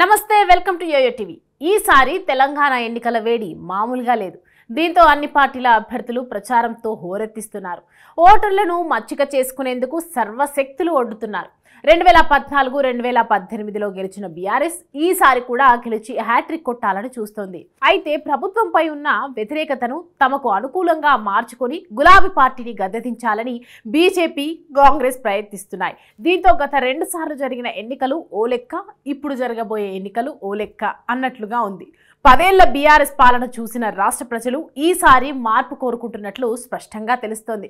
నమస్తే welcome to yo-yo TV ఈసారి తెలంగాణ ఎన్నికల వేడి మామూలుగా లేదు దీంతో అన్ని పార్టీల అభ్యర్థులు ప్రచారంతో హోరెత్తిస్తున్నారు ఓటర్లను మచ్చిక చేసుకునేందుకు సర్వశక్తులు ఒడ్డుతున్నారు రెండు వేల పద్నాలుగు రెండు వేల పద్దెనిమిదిలో గెలిచిన బీఆర్ఎస్ ఈసారి కూడా గెలిచి హ్యాట్రిక్ కొట్టాలని చూస్తోంది అయితే ప్రభుత్వంపై ఉన్న వ్యతిరేకతను తమకు అనుకూలంగా మార్చుకొని గులాబీ పార్టీని గద్దెదించాలని బీజేపీ కాంగ్రెస్ ప్రయత్నిస్తున్నాయి దీంతో గత రెండు సార్లు జరిగిన ఎన్నికలు ఓ లెక్క ఇప్పుడు జరగబోయే ఎన్నికలు ఓ లెక్క అన్నట్లుగా ఉంది పదేళ్ల బీఆర్ఎస్ పాలన చూసిన రాష్ట్ర ప్రజలు ఈసారి మార్పు కోరుకుంటున్నట్లు స్పష్టంగా తెలుస్తోంది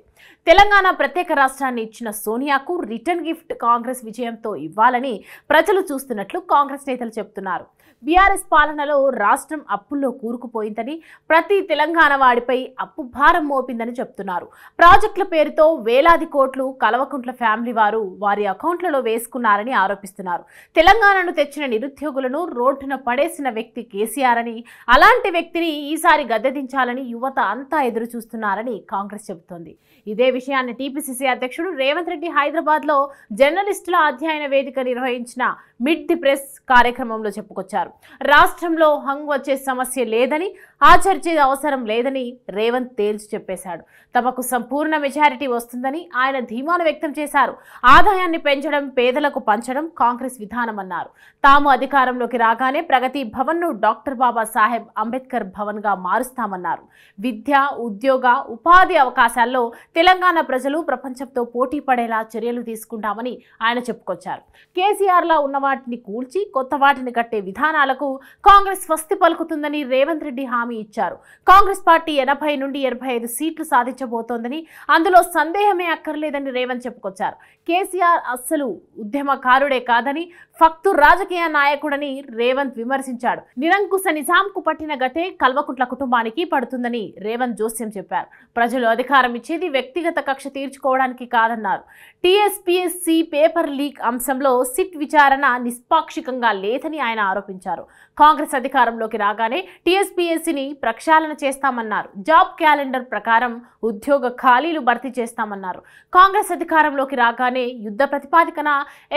తెలంగాణ ప్రత్యేక రాష్ట్రాన్ని ఇచ్చిన సోనియాకు రిటర్న్ గిఫ్ట్ కాంగ్రెస్ కాంగ్రెస్ విజయంతో ఇవ్వాలని ప్రజలు చూస్తున్నట్లు కాంగ్రెస్ నేతలు చెబుతున్నారు బీఆర్ఎస్ పాలనలో రాష్ట్రం అప్పుల్లో కూరుకుపోయిందని ప్రతి తెలంగాణ వాడిపై అప్పు భారం మోపిందని చెప్తున్నారు ప్రాజెక్టుల పేరుతో వేలాది కోట్లు కలవకుంట్ల ఫ్యామిలీ వారు వారి అకౌంట్లలో వేసుకున్నారని ఆరోపిస్తున్నారు తెలంగాణను తెచ్చిన నిరుద్యోగులను రోడ్డున పడేసిన వ్యక్తి కేసీఆర్ అని అలాంటి వ్యక్తిని ఈసారి గద్దెదించాలని యువత అంతా ఎదురు చూస్తున్నారని కాంగ్రెస్ చెబుతోంది ఇదే విషయాన్ని టీపీసీసీ అధ్యక్షుడు రేవంత్ రెడ్డి హైదరాబాద్లో జర్నలిస్ట్ జర్నలిస్టుల అధ్యయన వేదిక నిర్వహించిన మిడ్ ది ప్రెస్ కార్యక్రమంలో చెప్పుకొచ్చారు రాష్ట్రంలో హంగ్ వచ్చే సమస్య లేదని ఆచరించే అవసరం లేదని రేవంత్ తేల్చి చెప్పేశాడు తమకు సంపూర్ణ మెజారిటీ వస్తుందని ఆయన ధీమాను వ్యక్తం చేశారు ఆదాయాన్ని పెంచడం పేదలకు పంచడం కాంగ్రెస్ విధానమన్నారు తాము అధికారంలోకి రాగానే ప్రగతి భవన్ ను డాక్టర్ బాబా సాహెబ్ అంబేద్కర్ గా మారుస్తామన్నారు విద్య ఉద్యోగ ఉపాధి అవకాశాల్లో తెలంగాణ ప్రజలు ప్రపంచంతో పోటీ పడేలా చర్యలు తీసుకుంటామని ఆయన చెప్పుకొచ్చారు కేసీఆర్లా ఉన్న వాటిని కూల్చి కొత్త వాటిని కట్టే విధానాలకు కాంగ్రెస్ స్వస్తి పలుకుతుందని రేవంత్ రెడ్డి హామీ ఇచ్చారు కాంగ్రెస్ పార్టీ ఎనభై నుండి ఎనభై ఐదు సీట్లు సాధించబోతోందని అందులో సందేహమే అక్కర్లేదని రేవంత్ చెప్పుకొచ్చారు కేసీఆర్ అస్సలు ఉద్యమకారుడే కాదని ఫక్తు రాజకీయ నాయకుడని రేవంత్ విమర్శించాడు నిరంకుశ నిజాంకు పట్టిన గటే కల్వకుంట్ల కుటుంబానికి పడుతుందని రేవంత్ జోస్యం చెప్పారు ప్రజలు అధికారం ఇచ్చేది వ్యక్తిగత కక్ష తీర్చుకోవడానికి కాదన్నారు టీఎస్పీఎస్సీ పేపర్ పేపర్ లీక్ అంశంలో సిట్ విచారణ నిష్పాక్షికంగా లేదని ఆయన ఆరోపించారు కాంగ్రెస్ అధికారంలోకి రాగానే టీఎస్పీఎస్సీని ప్రక్షాళన చేస్తామన్నారు జాబ్ క్యాలెండర్ ప్రకారం ఉద్యోగ ఖాళీలు భర్తీ చేస్తామన్నారు కాంగ్రెస్ అధికారంలోకి రాగానే యుద్ధ ప్రతిపాదికన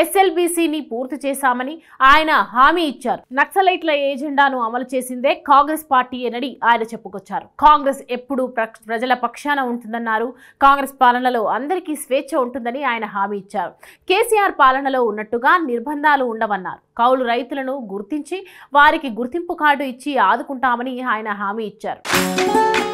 ఎస్ఎల్బీసీని పూర్తి చేశామని ఆయన హామీ ఇచ్చారు నక్సలైట్ల ఏజెండాను అమలు చేసిందే కాంగ్రెస్ పార్టీ అని ఆయన చెప్పుకొచ్చారు కాంగ్రెస్ ఎప్పుడు ప్రజల పక్షాన ఉంటుందన్నారు కాంగ్రెస్ పాలనలో అందరికీ స్వేచ్ఛ ఉంటుందని ఆయన హామీ ఇచ్చారు కేసీ కేసీఆర్ పాలనలో ఉన్నట్టుగా నిర్బంధాలు ఉండవన్నారు కౌలు రైతులను గుర్తించి వారికి గుర్తింపు కార్డు ఇచ్చి ఆదుకుంటామని ఆయన హామీ ఇచ్చారు